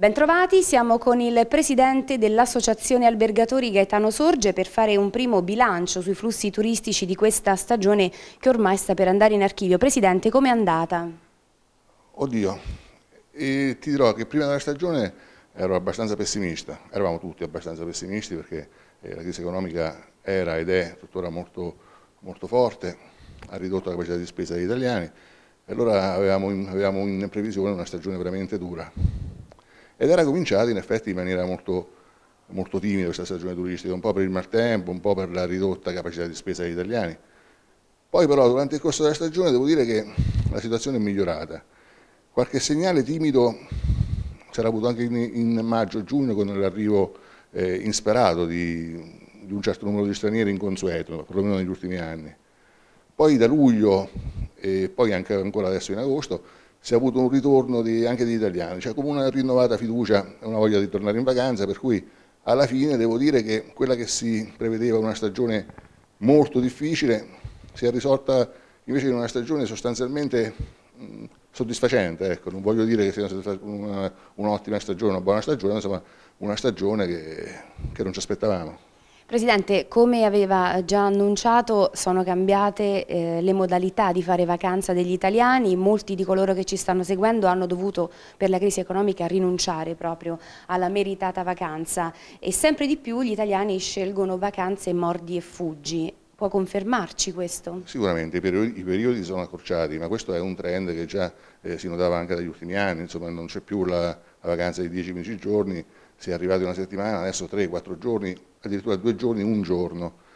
Bentrovati, siamo con il presidente dell'Associazione Albergatori Gaetano Sorge per fare un primo bilancio sui flussi turistici di questa stagione che ormai sta per andare in archivio. Presidente, com'è andata? Oddio, e ti dirò che prima della stagione ero abbastanza pessimista, eravamo tutti abbastanza pessimisti perché eh, la crisi economica era ed è tuttora molto, molto forte, ha ridotto la capacità di spesa degli italiani e allora avevamo in, avevamo in previsione una stagione veramente dura ed era cominciata in effetti in maniera molto, molto timida questa stagione turistica, un po' per il maltempo, un po' per la ridotta capacità di spesa degli italiani. Poi però durante il corso della stagione devo dire che la situazione è migliorata. Qualche segnale timido si era avuto anche in, in maggio-giugno con l'arrivo eh, insperato di, di, un certo numero di stranieri inconsueto, perlomeno negli ultimi anni. Poi da luglio e poi anche ancora adesso in agosto si è avuto un ritorno di, anche degli italiani, cioè come una rinnovata fiducia e una voglia di tornare in vacanza, per cui alla fine devo dire che quella che si prevedeva una stagione molto difficile si è risolta invece in una stagione sostanzialmente mm, soddisfacente, ecco. non voglio dire che sia un'ottima stagione, una buona stagione, ma insomma una stagione che, che non ci aspettavamo. Presidente, come aveva eh, già annunciato sono cambiate eh, le modalità di fare vacanza degli italiani, molti di coloro che ci stanno seguendo hanno dovuto per la crisi economica rinunciare proprio alla meritata vacanza e sempre di più gli italiani scelgono vacanze mordi e fuggi. Può confermarci questo? Sicuramente, i periodi, i periodi sono accorciati, ma questo è un trend che già eh, si notava anche dagli ultimi anni, insomma non c'è più la la vacanza di 10-15 giorni, si è arrivati una settimana, adesso 3-4 giorni, addirittura 2 giorni, un giorno.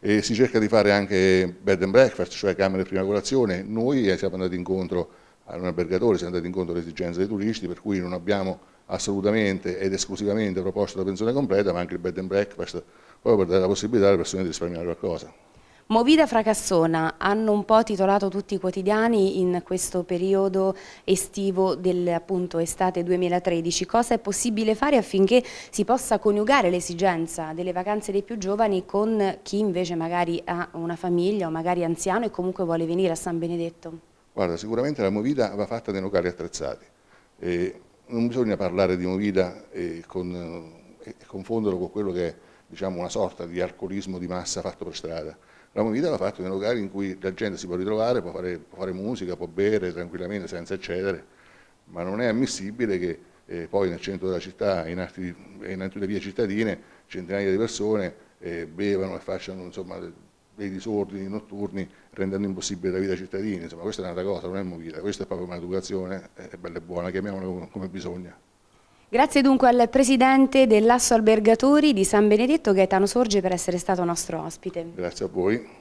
E si cerca di fare anche bed and breakfast, cioè camere di prima colazione. Noi eh, siamo andati incontro a un albergatore, siamo andati incontro alle esigenze dei turisti, per cui non abbiamo assolutamente ed esclusivamente proposto la pensione completa, ma anche il bed and breakfast, proprio per dare la possibilità alle persone di risparmiare qualcosa. Movida Fracassona hanno un po' titolato tutti i quotidiani in questo periodo estivo dell'estate 2013. Cosa è possibile fare affinché si possa coniugare l'esigenza delle vacanze dei più giovani con chi invece magari ha una famiglia o magari anziano e comunque vuole venire a San Benedetto? Guarda, sicuramente la Movida va fatta nei locali attrezzati. Eh, non bisogna parlare di Movida e, con, e confonderlo con quello che è diciamo, una sorta di alcolismo di massa fatto per strada la movida l'ha fatta in locali in cui la gente si può ritrovare, può fare, può fare musica, può bere tranquillamente senza eccedere, ma non è ammissibile che eh, poi nel centro della città e in, altri, in altre vie cittadine centinaia di persone eh, bevano e facciano insomma, dei disordini notturni rendendo impossibile la vita ai cittadini. Insomma, questa è un'altra cosa, non è movida, questa è proprio un'educazione, è eh, bella e buona, chiamiamola come, come bisogna. Grazie dunque al Presidente dell'Asso Albergatori di San Benedetto Gaetano Sorge per essere stato nostro ospite. Grazie a voi.